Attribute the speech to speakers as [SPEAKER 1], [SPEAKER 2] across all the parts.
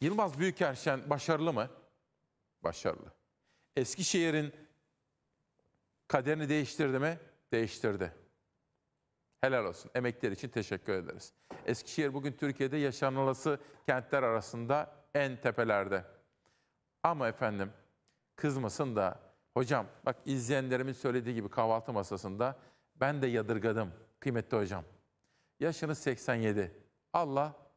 [SPEAKER 1] Yılmaz Büyükerşen başarılı mı? Başarılı. Eskişehir'in kaderini değiştirdi mi? Değiştirdi. Helal olsun. Emekler için teşekkür ederiz. Eskişehir bugün Türkiye'de yaşanılası kentler arasında en tepelerde. Ama efendim kızmasın da hocam bak izleyenlerimin söylediği gibi kahvaltı masasında ben de yadırgadım kıymetli hocam. Yaşınız 87. Allah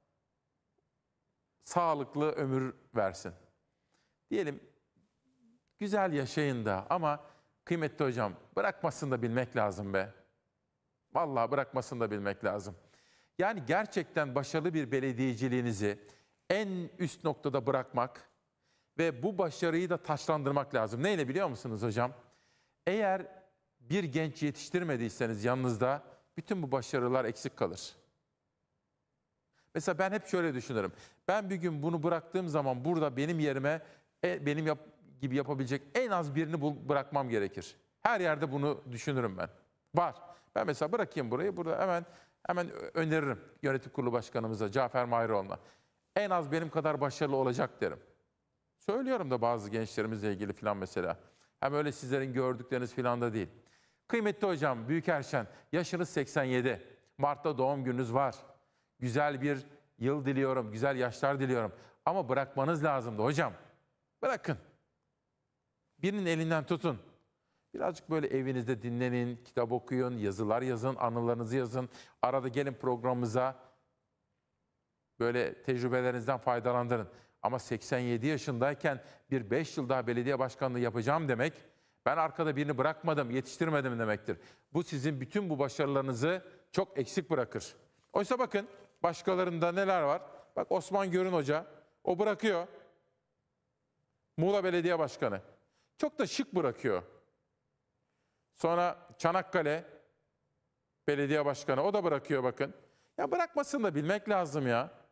[SPEAKER 1] sağlıklı ömür versin. Diyelim güzel yaşayın da ama kıymetli hocam bırakmasın da bilmek lazım be. Vallahi bırakmasın da bilmek lazım. Yani gerçekten başarılı bir belediyeciliğinizi en üst noktada bırakmak ve bu başarıyı da taşlandırmak lazım. Neyle biliyor musunuz hocam? Eğer bir genç yetiştirmediyseniz yanınızda bütün bu başarılar eksik kalır. Mesela ben hep şöyle düşünürüm. Ben bir gün bunu bıraktığım zaman burada benim yerime e, benim yap, gibi yapabilecek en az birini bul, bırakmam gerekir. Her yerde bunu düşünürüm ben. Var. Ben mesela bırakayım burayı. Burada hemen hemen öneririm yönetim kurulu başkanımıza Cafer Mayroğlu'na. En az benim kadar başarılı olacak derim. Söylüyorum da bazı gençlerimizle ilgili filan mesela. Hem öyle sizlerin gördükleriniz filan da değil. Kıymetli hocam Büyük Erşen yaşınız 87. Mart'ta doğum gününüz var güzel bir yıl diliyorum, güzel yaşlar diliyorum. Ama bırakmanız lazımdı hocam. Bırakın. Birinin elinden tutun. Birazcık böyle evinizde dinlenin, kitap okuyun, yazılar yazın, anılarınızı yazın. Arada gelin programımıza böyle tecrübelerinizden faydalandırın. Ama 87 yaşındayken bir 5 yıl daha belediye başkanlığı yapacağım demek, ben arkada birini bırakmadım, yetiştirmedim demektir. Bu sizin bütün bu başarılarınızı çok eksik bırakır. Oysa bakın Başkalarında neler var? Bak Osman Görün Hoca. O bırakıyor. Muğla Belediye Başkanı. Çok da şık bırakıyor. Sonra Çanakkale Belediye Başkanı. O da bırakıyor bakın. Ya bırakmasını da bilmek lazım ya.